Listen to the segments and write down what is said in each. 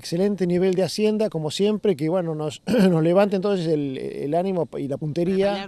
Excelente nivel de Hacienda, como siempre, que bueno, nos, nos levanta entonces el, el ánimo y la puntería.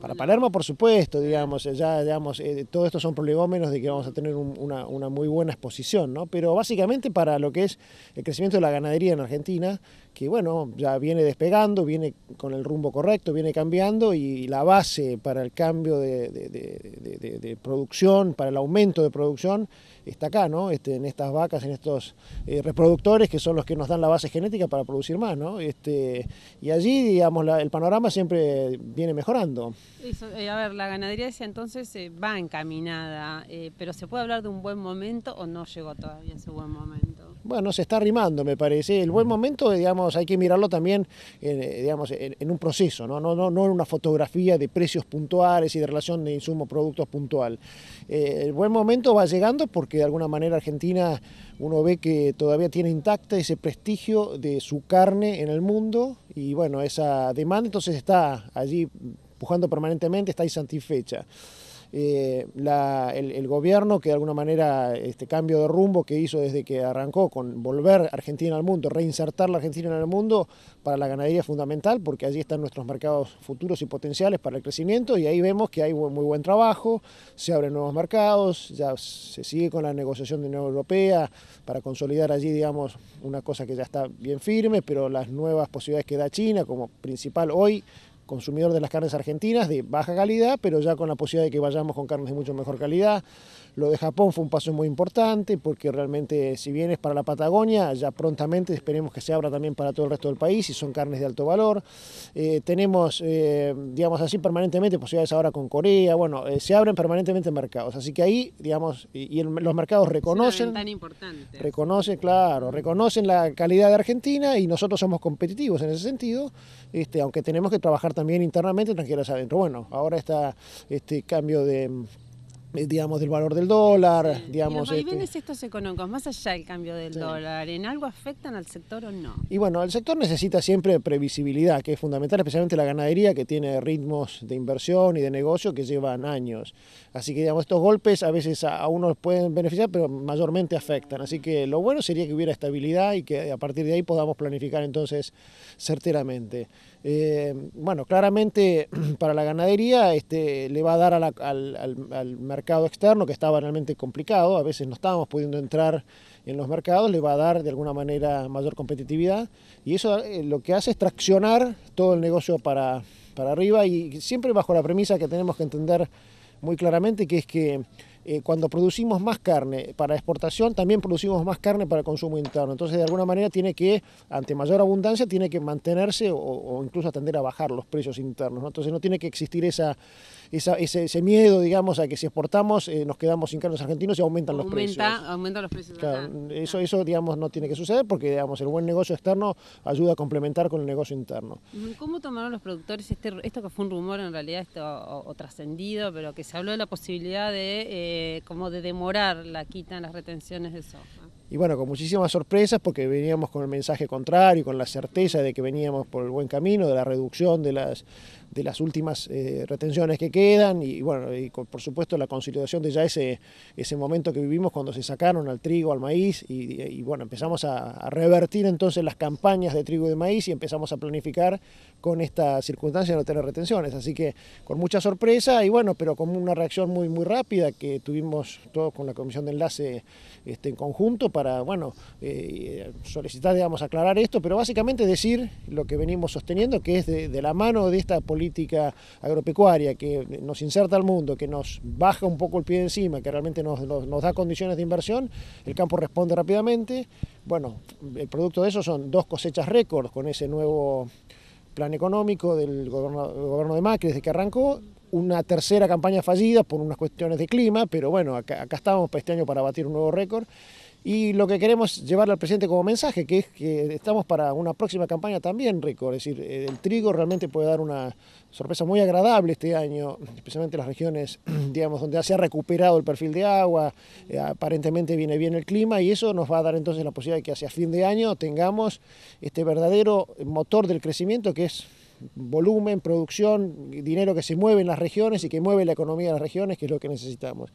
Para Palermo, por supuesto, digamos, ya, digamos, eh, todo esto son prolegómenos de que vamos a tener una, muy buena exposición, ¿no? Pero básicamente para lo que es el crecimiento de la ganadería en Argentina, que bueno, ya viene despegando, viene con el rumbo correcto, viene cambiando y la base para el cambio de, producción, para el aumento de producción, está acá, ¿no? Este, en estas vacas, en estos eh, reproductores que son los que nos dan la base genética para producir más, ¿no? Este, y allí, digamos, el panorama siempre viene mejorando. Eh, a ver, la ganadería ese entonces eh, va encaminada, eh, pero ¿se puede hablar de un buen momento o no llegó todavía ese buen momento? Bueno, se está arrimando, me parece. El buen mm. momento, digamos, hay que mirarlo también digamos, en, un proceso, ¿no? No, no, no en una fotografía de precios puntuales y de relación de insumos-productos puntual. el buen momento va llegando porque de alguna manera Argentina uno ve que todavía tiene intacta ese prestigio de su carne en el mundo y bueno, esa demanda entonces está allí pujando permanentemente, está insatisfecha. Eh, el, gobierno que de alguna manera este cambio de rumbo que hizo desde que arrancó con volver Argentina al mundo, reinsertar la Argentina en el mundo, para la ganadería es fundamental porque allí están nuestros mercados futuros y potenciales para el crecimiento y ahí vemos que hay muy buen trabajo, se abren nuevos mercados, ya se sigue con la negociación de Unión Europea para consolidar allí, digamos, una cosa que ya está bien firme, pero las nuevas posibilidades que da China como principal hoy consumidor de las carnes argentinas de baja calidad, pero ya con la posibilidad de que vayamos con carnes de mucho mejor calidad. Lo de Japón fue un paso muy importante porque realmente si bien es para la Patagonia, ya prontamente esperemos que se abra también para todo el resto del país y son carnes de alto valor. Eh, tenemos, eh, digamos así, permanentemente posibilidades ahora con Corea, bueno, eh, se abren permanentemente mercados, así que ahí, digamos, y, los mercados reconocen... tan importante. Reconocen, claro, reconocen la calidad de Argentina y nosotros somos competitivos en ese sentido, este, aunque tenemos que trabajar también también internamente, tranquilas adentro. Bueno, ahora está este cambio de eh, digamos, del valor del dólar, digamos... ¿Y los este estos económicos, más allá del cambio del dólar, en algo afectan al sector o no? Y bueno, el sector necesita siempre previsibilidad, que es fundamental, especialmente la ganadería, que tiene ritmos de inversión y de negocio que llevan años. Así que, digamos, estos golpes a veces a, unos pueden beneficiar, pero mayormente afectan. Así que lo bueno sería que hubiera estabilidad y que a partir de ahí podamos planificar entonces certeramente. Eh, bueno, claramente para la ganadería este, le va a dar al, mercado externo, que estaba realmente complicado, a veces no estábamos pudiendo entrar en los mercados, le va a dar de alguna manera mayor competitividad y eso eh, lo que hace es traccionar todo el negocio para, para arriba y siempre bajo la premisa que tenemos que entender muy claramente, que es que eh, cuando producimos más carne para exportación, también producimos más carne para consumo interno. Entonces, de alguna manera tiene que, ante mayor abundancia, tiene que mantenerse o, incluso atender a bajar los precios internos. Entonces, no tiene que existir esa, ese, miedo, digamos, a que si exportamos eh, nos quedamos sin carnes argentinos y aumentan los precios. Aumentan los precios. eso, eso, digamos, no tiene que suceder porque, digamos, el buen negocio externo ayuda a complementar con el negocio interno. ¿Cómo tomaron los productores este, esto que fue un rumor en realidad esto, o, trascendido, pero que se habló de la posibilidad de... Eh, como de demorar la quita en las retenciones de soja. Y bueno, con muchísimas sorpresas porque veníamos con el mensaje contrario, con la certeza de que veníamos por el buen camino, de la reducción de las, de las últimas eh, retenciones que quedan y bueno, y por supuesto la consolidación de ya ese, ese momento que vivimos cuando se sacaron al trigo, al maíz y, bueno, empezamos a, revertir entonces las campañas de trigo y de maíz y empezamos a planificar con esta circunstancia de no tener retenciones, así que con mucha sorpresa y bueno, pero con una reacción muy muy rápida que tuvimos todos con la comisión de enlace este, en conjunto para bueno, eh, solicitar digamos aclarar esto, pero básicamente decir lo que venimos sosteniendo que es de la mano de esta política política agropecuaria que nos inserta al mundo, que nos baja un poco el pie de encima, que realmente nos, da condiciones de inversión, el campo responde rápidamente. Bueno, el producto de eso son dos cosechas récord con ese nuevo plan económico del gobierno, de Macri desde que arrancó, una tercera campaña fallida por unas cuestiones de clima, pero bueno, acá, acá estábamos para este año para batir un nuevo récord. Y lo que queremos llevarle al presidente como mensaje, que es que estamos para una próxima campaña también rico, es decir, eh, el trigo realmente puede dar una sorpresa muy agradable este año, especialmente en las regiones, digamos, donde se ha recuperado el perfil de agua, eh, aparentemente viene bien el clima y eso nos va a dar entonces la posibilidad de que hacia fin de año tengamos este verdadero motor del crecimiento que es volumen, producción, dinero que se mueve en las regiones y que mueve la economía de las regiones, que es lo que necesitamos.